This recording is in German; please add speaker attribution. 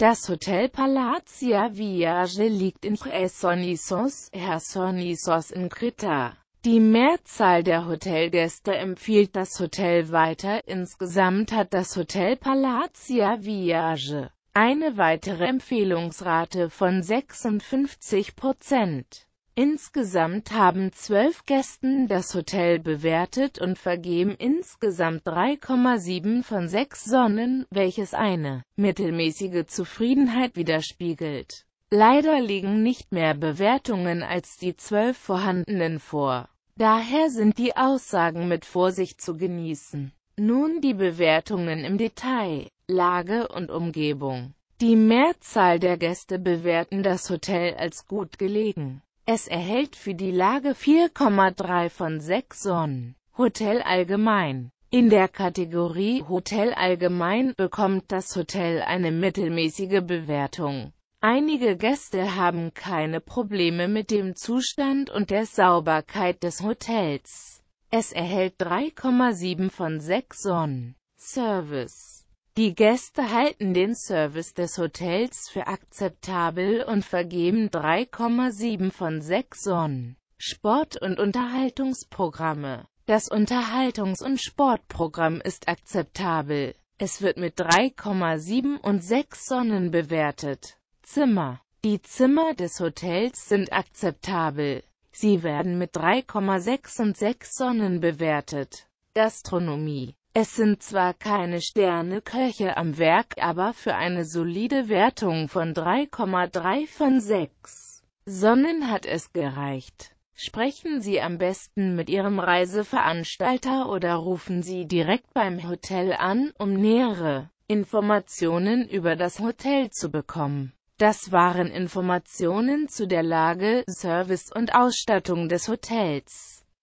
Speaker 1: Das Hotel Palazia Viage liegt in Chersonissos, Chersonissos in Krita. Die Mehrzahl der Hotelgäste empfiehlt das Hotel weiter, insgesamt hat das Hotel Palazia Viage eine weitere Empfehlungsrate von 56 Prozent. Insgesamt haben zwölf Gästen das Hotel bewertet und vergeben insgesamt 3,7 von 6 Sonnen, welches eine mittelmäßige Zufriedenheit widerspiegelt. Leider liegen nicht mehr Bewertungen als die zwölf vorhandenen vor. Daher sind die Aussagen mit Vorsicht zu genießen. Nun die Bewertungen im Detail, Lage und Umgebung. Die Mehrzahl der Gäste bewerten das Hotel als gut gelegen. Es erhält für die Lage 4,3 von 6 Sonnen. Hotel allgemein in der Kategorie Hotel allgemein bekommt das Hotel eine mittelmäßige Bewertung. Einige Gäste haben keine Probleme mit dem Zustand und der Sauberkeit des Hotels. Es erhält 3,7 von 6 Sonnen. Service die Gäste halten den Service des Hotels für akzeptabel und vergeben 3,7 von 6 Sonnen. Sport- und Unterhaltungsprogramme Das Unterhaltungs- und Sportprogramm ist akzeptabel. Es wird mit 3,7 und 6 Sonnen bewertet. Zimmer Die Zimmer des Hotels sind akzeptabel. Sie werden mit 3,6 und 6 Sonnen bewertet. Gastronomie es sind zwar keine Sterneköche am Werk, aber für eine solide Wertung von 3,3 von 6 Sonnen hat es gereicht. Sprechen Sie am besten mit Ihrem Reiseveranstalter oder rufen Sie direkt beim Hotel an, um nähere Informationen über das Hotel zu bekommen. Das waren Informationen zu der Lage, Service und Ausstattung des Hotels.